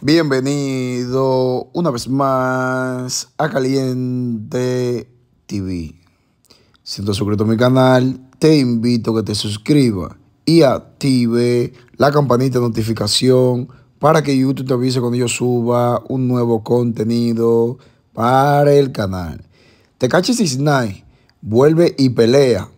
Bienvenido una vez más a Caliente TV. Si no suscrito a mi canal, te invito a que te suscribas y active la campanita de notificación para que YouTube te avise cuando yo suba un nuevo contenido para el canal. Te si Snipe vuelve y pelea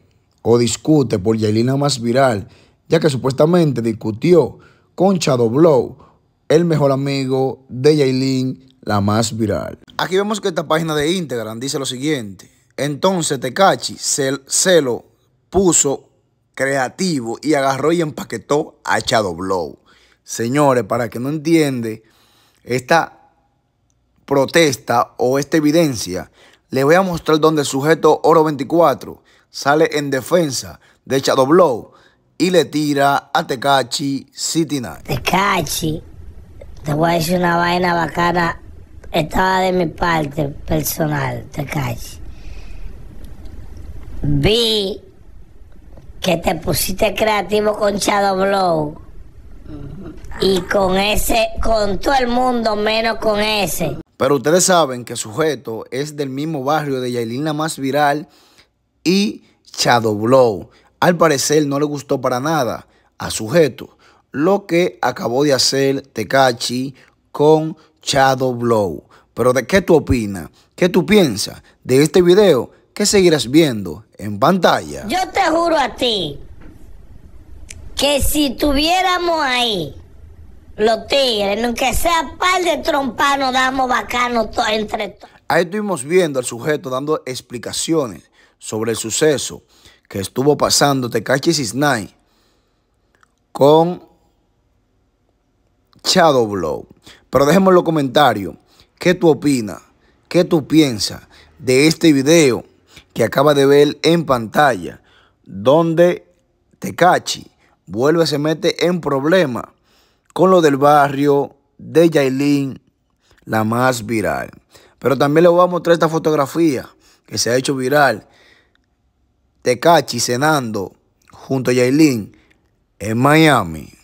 o discute por Yailina más viral, ya que supuestamente discutió con Shadow Blow el mejor amigo de Yailin, la más viral. Aquí vemos que esta página de Instagram dice lo siguiente. Entonces Tecachi se, lo puso creativo y agarró y empaquetó a Shadow Blow. Señores, para que no entiende esta protesta o esta evidencia, les voy a mostrar donde el sujeto Oro 24 sale en defensa de Shadow Blow y le tira a Tecachi City Night. Tecachi te voy a decir una vaina bacana. Estaba de mi parte personal, te calles. Vi que te pusiste creativo con Shadow Blow. Y con ese, con todo el mundo menos con ese. Pero ustedes saben que Sujeto es del mismo barrio de Yailina más viral y Shadow Blow. Al parecer no le gustó para nada a Sujeto lo que acabó de hacer Tecachi con Shadow Blow. Pero ¿de qué tú opinas? ¿Qué tú piensas de este video que seguirás viendo en pantalla? Yo te juro a ti que si tuviéramos ahí los tigres, aunque sea par de trompano damos bacano todo entre todos. Ahí estuvimos viendo al sujeto dando explicaciones sobre el suceso que estuvo pasando Tecachi Cisnay con pero déjame los comentarios qué tú opinas, qué tú piensas de este video que acaba de ver en pantalla, donde Tecachi vuelve, se mete en problema con lo del barrio de Yailin, la más viral. Pero también le voy a mostrar esta fotografía que se ha hecho viral. cachi cenando junto a Yailin en Miami.